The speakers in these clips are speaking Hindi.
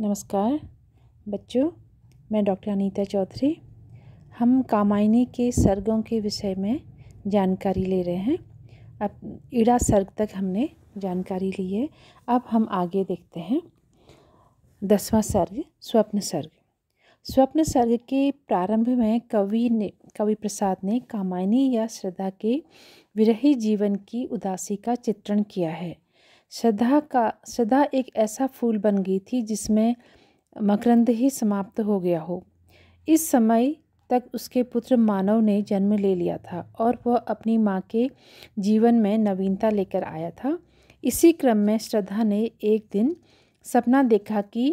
नमस्कार बच्चों मैं डॉक्टर अनीता चौधरी हम कामायनी के सर्गों के विषय में जानकारी ले रहे हैं अब ईड़ा सर्ग तक हमने जानकारी ली है अब हम आगे देखते हैं दसवां सर्ग स्वप्न सर्ग स्वप्न सर्ग के प्रारंभ में कवि ने कवि प्रसाद ने कामायनी या श्रद्धा के विरही जीवन की उदासी का चित्रण किया है श्रद्धा का श्रद्धा एक ऐसा फूल बन गई थी जिसमें मकरंद ही समाप्त हो गया हो इस समय तक उसके पुत्र मानव ने जन्म ले लिया था और वह अपनी माँ के जीवन में नवीनता लेकर आया था इसी क्रम में श्रद्धा ने एक दिन सपना देखा कि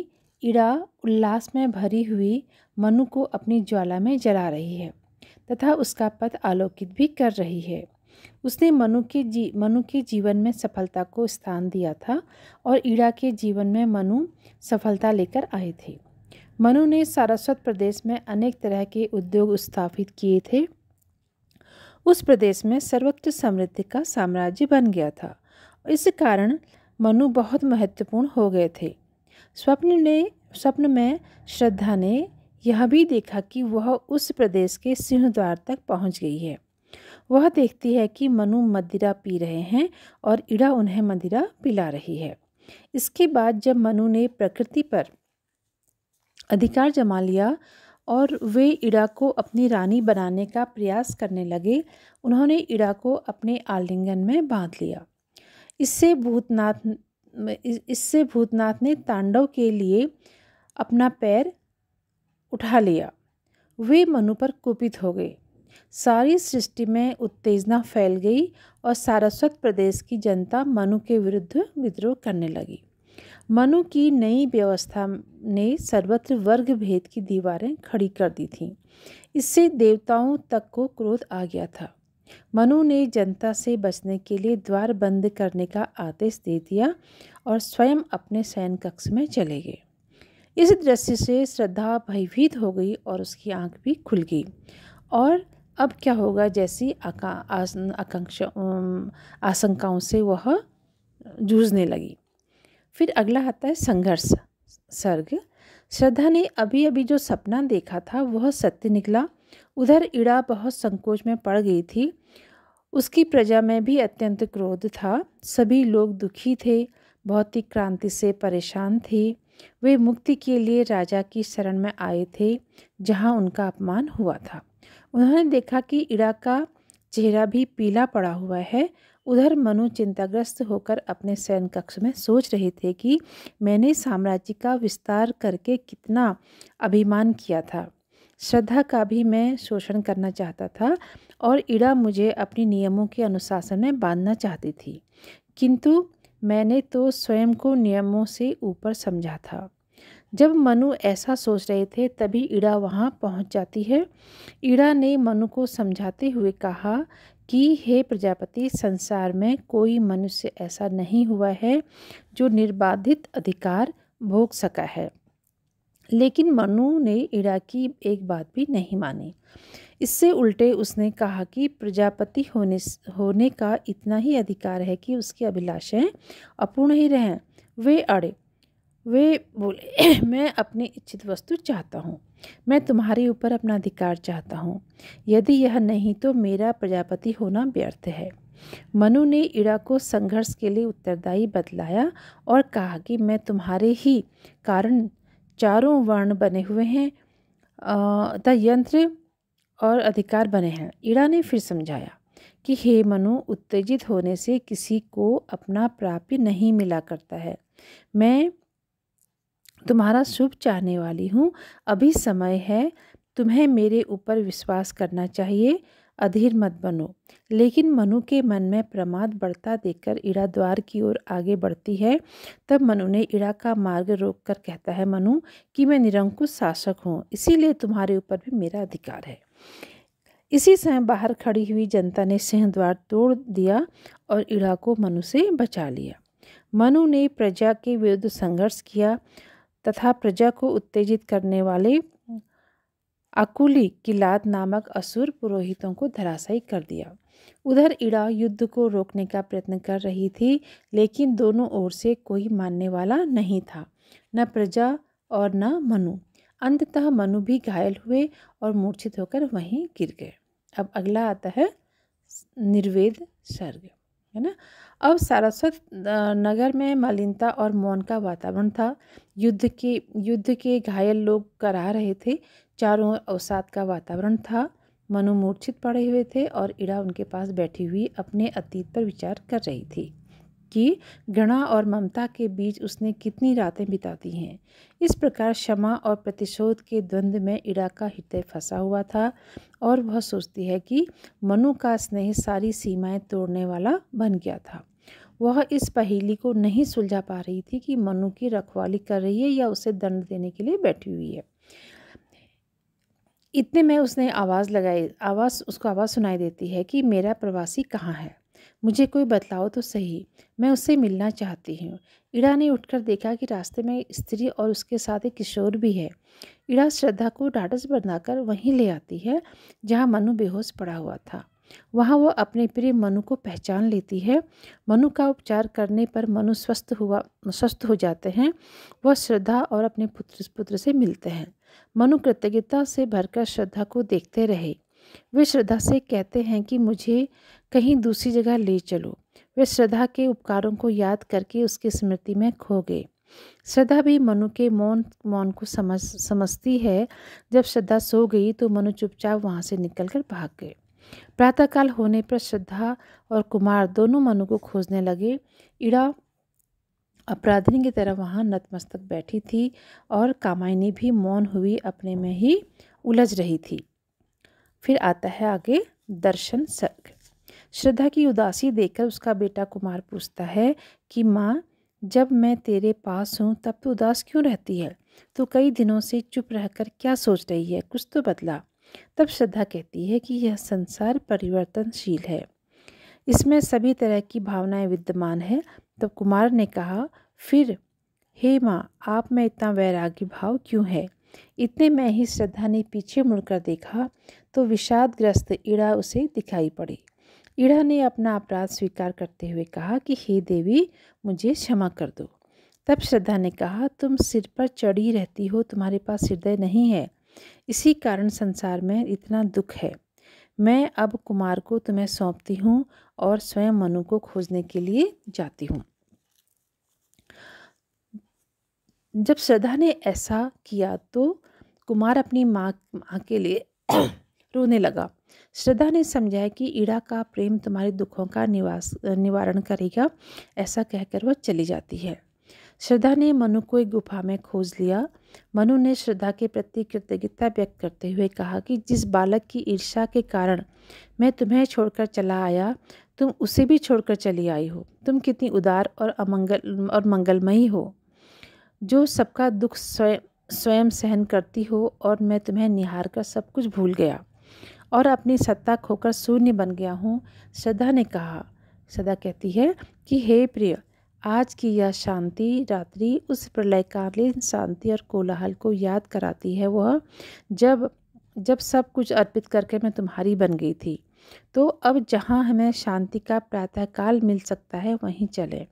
इड़ा उल्लास में भरी हुई मनु को अपनी ज्वाला में जला रही है तथा उसका पथ आलोकित भी कर रही है उसने मनु के जी मनु के जीवन में सफलता को स्थान दिया था और ईड़ा के जीवन में मनु सफलता लेकर आए थे मनु ने सारस्वत प्रदेश में अनेक तरह के उद्योग स्थापित किए थे उस प्रदेश में सर्वोच्च समृद्धि का साम्राज्य बन गया था इस कारण मनु बहुत महत्वपूर्ण हो गए थे स्वप्न ने स्वप्न में श्रद्धा ने यह भी देखा कि वह उस प्रदेश के सिंहद्वार तक पहुंच गई है वह देखती है कि मनु मदिरा पी रहे हैं और इड़ा उन्हें मदिरा पिला रही है इसके बाद जब मनु ने प्रकृति पर अधिकार जमा लिया और वे इड़ा को अपनी रानी बनाने का प्रयास करने लगे उन्होंने इड़ा को अपने आलिंगन में बांध लिया इससे भूतनाथ इससे भूतनाथ ने तांडव के लिए अपना पैर उठा लिया वे मनु पर कुपित हो गए सारी सृष्टि में उत्तेजना फैल गई और सारस्वत प्रदेश की जनता मनु के विरुद्ध विद्रोह करने लगी मनु की नई व्यवस्था ने सर्वत्र वर्ग भेद की दीवारें खड़ी कर दी थीं इससे देवताओं तक को क्रोध आ गया था मनु ने जनता से बचने के लिए द्वार बंद करने का आदेश दे दिया और स्वयं अपने शयन कक्ष में चले गए इस दृश्य से श्रद्धा भयभीत हो गई और उसकी आंख भी खुल गई और अब क्या होगा जैसी आका, आकांक्षा आशंकाओं से वह जूझने लगी फिर अगला आता है संघर्ष सर्ग श्रद्धा ने अभी अभी जो सपना देखा था वह सत्य निकला उधर ईड़ा बहुत संकोच में पड़ गई थी उसकी प्रजा में भी अत्यंत क्रोध था सभी लोग दुखी थे भौतिक क्रांति से परेशान थे वे मुक्ति के लिए राजा की शरण में आए थे जहाँ उनका अपमान हुआ था उन्होंने देखा कि इड़ा का चेहरा भी पीला पड़ा हुआ है उधर मनु चिंताग्रस्त होकर अपने शयन कक्ष में सोच रहे थे कि मैंने साम्राज्य का विस्तार करके कितना अभिमान किया था श्रद्धा का भी मैं शोषण करना चाहता था और इड़ा मुझे अपने नियमों के अनुशासन में बांधना चाहती थी किंतु मैंने तो स्वयं को नियमों से ऊपर समझा था जब मनु ऐसा सोच रहे थे तभी ईड़ा वहाँ पहुँच जाती है ईड़ा ने मनु को समझाते हुए कहा कि हे प्रजापति संसार में कोई मनुष्य ऐसा नहीं हुआ है जो निर्बाधित अधिकार भोग सका है लेकिन मनु ने ईड़ा की एक बात भी नहीं मानी इससे उल्टे उसने कहा कि प्रजापति होने होने का इतना ही अधिकार है कि उसकी अभिलाषाएं अपूर्ण ही रहें वे अड़े वे बोले मैं अपनी इच्छित वस्तु चाहता हूँ मैं तुम्हारे ऊपर अपना अधिकार चाहता हूँ यदि यह नहीं तो मेरा प्रजापति होना व्यर्थ है मनु ने ईड़ा को संघर्ष के लिए उत्तरदायी बतलाया और कहा कि मैं तुम्हारे ही कारण चारों वर्ण बने हुए हैं तथा यंत्र और अधिकार बने हैं ईड़ा ने फिर समझाया कि हे मनु उत्तेजित होने से किसी को अपना प्राप्य नहीं मिला करता है मैं तुम्हारा शुभ चाहने वाली हूँ अभी समय है तुम्हें मेरे ऊपर विश्वास करना चाहिए अधीर मत बनो लेकिन मनु के मन में प्रमाद बढ़ता देखकर ईड़ा द्वार की ओर आगे बढ़ती है तब मनु ने ईड़ा का मार्ग रोककर कहता है मनु कि मैं निरंकुश शासक हूँ इसीलिए तुम्हारे ऊपर भी मेरा अधिकार है इसी समय बाहर खड़ी हुई जनता ने सिंह द्वार तोड़ दिया और ईड़ा को मनु से बचा लिया मनु ने प्रजा के विरुद्ध संघर्ष किया तथा प्रजा को उत्तेजित करने वाले अकुली किलात नामक असुर पुरोहितों को धराशायी कर दिया उधर इड़ा युद्ध को रोकने का प्रयत्न कर रही थी लेकिन दोनों ओर से कोई मानने वाला नहीं था न प्रजा और न मनु अंततः मनु भी घायल हुए और मूर्छित होकर वहीं गिर गए अब अगला आता है निर्वेद सर्ग है ना अब सारस्वत नगर में मालिनता और मौन का वातावरण था युद्ध के युद्ध के घायल लोग करा रहे थे चारों अवसाद का वातावरण था मनोमूर्छित पड़े हुए थे और इड़ा उनके पास बैठी हुई अपने अतीत पर विचार कर रही थी कि घृणा और ममता के बीच उसने कितनी रातें बिता दी हैं इस प्रकार क्षमा और प्रतिशोध के द्वंद्व में इड़ा का हृदय फंसा हुआ था और वह सोचती है कि मनु का स्नेह सारी सीमाएं तोड़ने वाला बन गया था वह इस पहेली को नहीं सुलझा पा रही थी कि मनु की रखवाली कर रही है या उसे दंड देने के लिए बैठी हुई है इतने में उसने आवाज़ लगाई आवाज़ उसको आवाज़ सुनाई देती है कि मेरा प्रवासी कहाँ है मुझे कोई बतलाओ तो सही मैं उससे मिलना चाहती हूँ ईड़ा ने उठकर देखा कि रास्ते में स्त्री और उसके साथ एक किशोर भी है ईड़ा श्रद्धा को ढाढ़स बनाकर वहीं ले आती है जहाँ मनु बेहोश पड़ा हुआ था वहाँ वह अपने प्रिय मनु को पहचान लेती है मनु का उपचार करने पर मनु स्वस्थ हुआ स्वस्थ हो जाते हैं वह श्रद्धा और अपने पुत्र पुत्र से मिलते हैं मनु कृतज्ञता से भरकर श्रद्धा को देखते रहे वे श्रद्धा से कहते हैं कि मुझे कहीं दूसरी जगह ले चलो वे श्रद्धा के उपकारों को याद करके उसकी स्मृति में खो गए श्रद्धा भी मनु के मौन मौन को समझ समझती है जब श्रद्धा सो गई तो मनु चुपचाप वहाँ से निकलकर भाग गए प्रातःकाल होने पर श्रद्धा और कुमार दोनों मनु को खोजने लगे इड़ा अपराधिनी की तरह वहाँ नतमस्तक बैठी थी और कामायनी भी मौन हुई अपने में ही उलझ रही थी फिर आता है आगे दर्शन सर्ग श्रद्धा की उदासी देखकर उसका बेटा कुमार पूछता है कि माँ जब मैं तेरे पास हूँ तब तो उदास क्यों रहती है तो कई दिनों से चुप रहकर क्या सोच रही है कुछ तो बदला तब श्रद्धा कहती है कि यह संसार परिवर्तनशील है इसमें सभी तरह की भावनाएं विद्यमान है तब कुमार ने कहा फिर हे माँ आप में इतना वैरागी भाव क्यों है इतने में ही श्रद्धा ने पीछे मुड़कर देखा तो विषादग्रस्त ईड़ा उसे दिखाई पड़ी ईड़ा ने अपना अपराध स्वीकार करते हुए कहा कि हे देवी मुझे क्षमा कर दो तब श्रद्धा ने कहा तुम सिर पर चढ़ी रहती हो तुम्हारे पास हृदय नहीं है इसी कारण संसार में इतना दुख है मैं अब कुमार को तुम्हें सौंपती हूँ और स्वयं मनु को खोजने के लिए जाती हूँ जब श्रद्धा ने ऐसा किया तो कुमार अपनी माँ माँ के लिए रोने लगा श्रद्धा ने समझाया कि ईड़ा का प्रेम तुम्हारे दुखों का निवास निवारण करेगा ऐसा कहकर वह चली जाती है श्रद्धा ने मनु को एक गुफा में खोज लिया मनु ने श्रद्धा के प्रति कृतज्ञता व्यक्त करते हुए कहा कि जिस बालक की ईर्ष्या के कारण मैं तुम्हें छोड़कर चला आया तुम उसे भी छोड़कर चली आई हो तुम कितनी उदार और अमंगल और मंगलमयी हो जो सबका दुख स्वयं स्वयं सहन करती हो और मैं तुम्हें निहार कर सब कुछ भूल गया और अपनी सत्ता खोकर शून्य बन गया हूँ श्रद्धा ने कहा सदा कहती है कि हे प्रिय आज की यह शांति रात्रि उस प्रलयकालीन शांति और कोलाहल को याद कराती है वह जब जब सब कुछ अर्पित करके मैं तुम्हारी बन गई थी तो अब जहाँ हमें शांति का प्रातःकाल मिल सकता है वहीं चलें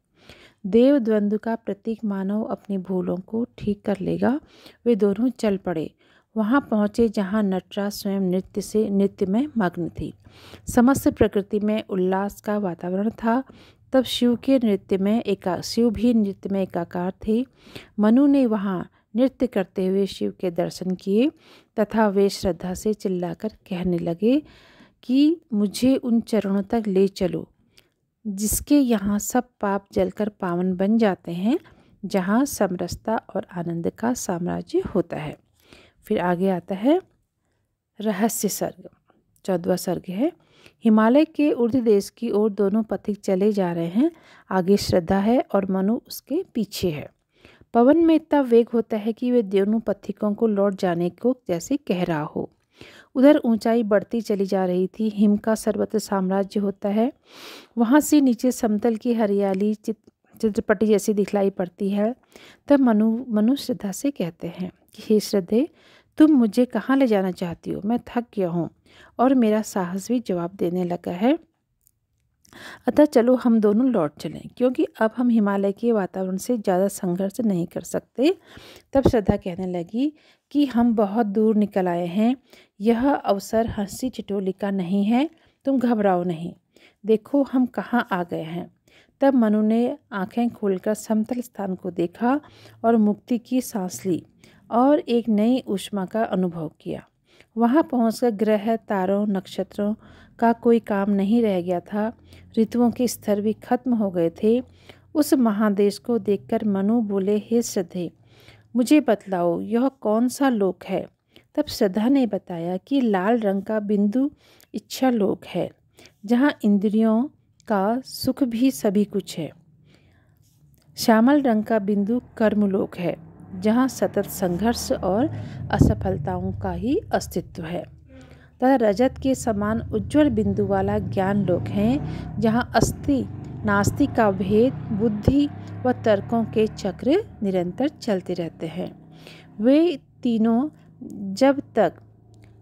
देव द्वंद्व का प्रतीक मानव अपनी भूलों को ठीक कर लेगा वे दोनों चल पड़े वहाँ पहुँचे जहाँ नटरा स्वयं नृत्य से नृत्य में मग्न थी समस्त प्रकृति में उल्लास का वातावरण था तब शिव के नृत्य में एका शिव भी नृत्य में एकाकार थे मनु ने वहाँ नृत्य करते हुए शिव के दर्शन किए तथा वे श्रद्धा से चिल्लाकर कहने लगे कि मुझे उन चरणों तक ले चलो जिसके यहाँ सब पाप जलकर पावन बन जाते हैं जहाँ समरसता और आनंद का साम्राज्य होता है फिर आगे आता है रहस्य स्वर्ग चौदवा स्वर्ग है हिमालय के उर्द देश की ओर दोनों पथिक चले जा रहे हैं आगे श्रद्धा है और मनु उसके पीछे है पवन में इतना वेग होता है कि वे दोनों पथिकों को लौट जाने को जैसे कह रहा हो उधर ऊंचाई बढ़ती चली जा रही थी हिम का सर्वत्र साम्राज्य होता है वहाँ से नीचे समतल की हरियाली चित चित्रपटी जैसी दिखलाई पड़ती है तब मनु मनु श्रद्धा से कहते हैं कि हे श्रद्धे तुम मुझे कहाँ ले जाना चाहती हो मैं थक गया हूँ और मेरा साहस भी जवाब देने लगा है अतः चलो हम दोनों लौट चलें क्योंकि अब हम हिमालय के वातावरण से ज़्यादा संघर्ष नहीं कर सकते तब श्रद्धा कहने लगी कि हम बहुत दूर निकल आए हैं यह अवसर हंसी चिटोली का नहीं है तुम घबराओ नहीं देखो हम कहाँ आ गए हैं तब मनु ने आंखें खोलकर समतल स्थान को देखा और मुक्ति की सांस ली और एक नई ऊष्मा का अनुभव किया वहाँ पहुँच ग्रह तारों नक्षत्रों का कोई काम नहीं रह गया था ऋतुओं के स्तर भी खत्म हो गए थे उस महादेश को देखकर मनु बोले हे श्रद्धे मुझे बतलाओ यह कौन सा लोक है तब श्रद्धा ने बताया कि लाल रंग का बिंदु इच्छा लोक है जहाँ इंद्रियों का सुख भी सभी कुछ है श्यामल रंग का बिंदु कर्मलोक है जहाँ सतत संघर्ष और असफलताओं का ही अस्तित्व है तथा रजत के समान उज्जवल बिंदु वाला ज्ञान लोक है जहाँ अस्थि नास्तिक का भेद बुद्धि व तर्कों के चक्र निरंतर चलते रहते हैं वे तीनों जब तक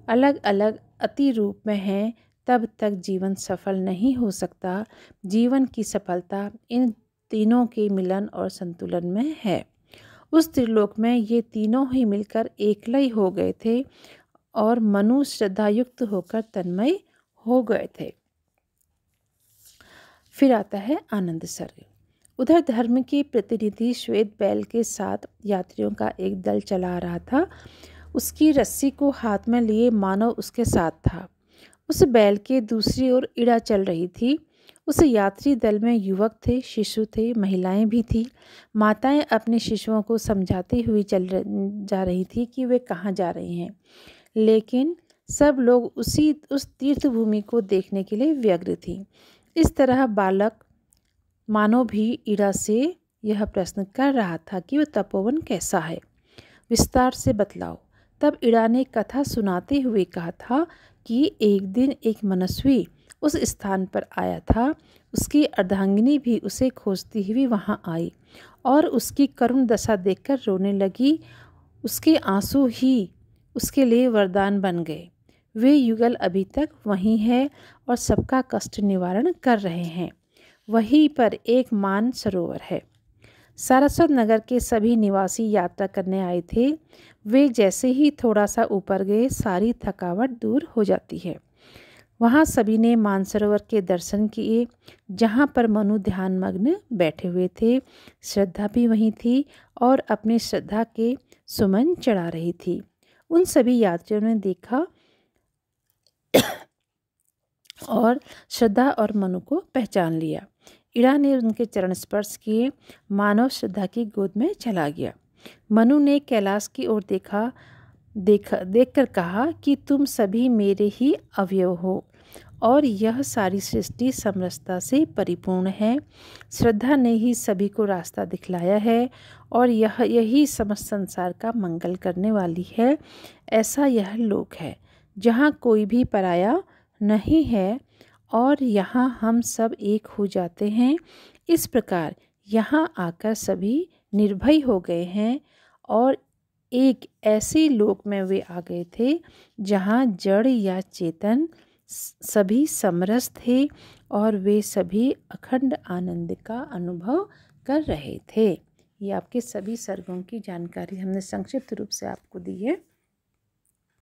अलग अलग अति रूप में हैं तब तक जीवन सफल नहीं हो सकता जीवन की सफलता इन तीनों के मिलन और संतुलन में है उस त्रिलोक में ये तीनों ही मिलकर एकलय हो गए थे और मनु श्रद्धायुक्त होकर तन्मय हो गए थे फिर आता है आनंद सर्ग उधर धर्म के प्रतिनिधि श्वेत बैल के साथ यात्रियों का एक दल चला रहा था उसकी रस्सी को हाथ में लिए मानव उसके साथ था उस बैल के दूसरी ओर इड़ा चल रही थी उस यात्री दल में युवक थे शिशु थे महिलाएं भी थीं माताएं अपने शिशुओं को समझाती हुई चल जा रही थी कि वे कहाँ जा रही हैं लेकिन सब लोग उसी उस तीर्थभूमि को देखने के लिए व्यग्र थी इस तरह बालक मानो भी ईड़ा से यह प्रश्न कर रहा था कि वह तपोवन कैसा है विस्तार से बतलाओ तब ईड़ा ने कथा सुनाते हुए कहा था कि एक दिन एक मनस्वी उस स्थान पर आया था उसकी अर्धांगिनी भी उसे खोजती हुई वहाँ आई और उसकी करुण दशा देखकर रोने लगी उसके आंसू ही उसके लिए वरदान बन गए वे युगल अभी तक वहीं है और सबका कष्ट निवारण कर रहे हैं वहीं पर एक मान सरोवर है सारस्वत नगर के सभी निवासी यात्रा करने आए थे वे जैसे ही थोड़ा सा ऊपर गए सारी थकावट दूर हो जाती है वहाँ सभी ने मानसरोवर के दर्शन किए जहाँ पर मनु ध्यान मग्न बैठे हुए थे श्रद्धा भी वहीं थी और अपने श्रद्धा के सुमन चढ़ा रही थी उन सभी यात्रियों ने देखा और श्रद्धा और मनु को पहचान लिया ईड़ा ने उनके चरण स्पर्श किए मानव श्रद्धा की गोद में चला गया मनु ने कैलाश की ओर देखा देखा देखकर कहा कि तुम सभी मेरे ही अवयव हो और यह सारी सृष्टि समरसता से परिपूर्ण है श्रद्धा ने ही सभी को रास्ता दिखलाया है और यह यही समस्त संसार का मंगल करने वाली है ऐसा यह लोक है जहाँ कोई भी पराया नहीं है और यहाँ हम सब एक हो जाते हैं इस प्रकार यहाँ आकर सभी निर्भय हो गए हैं और एक ऐसे लोक में वे आ गए थे जहाँ जड़ या चेतन सभी समरस थे और वे सभी अखंड आनंद का अनुभव कर रहे थे ये आपके सभी सर्गों की जानकारी हमने संक्षिप्त रूप से आपको दी है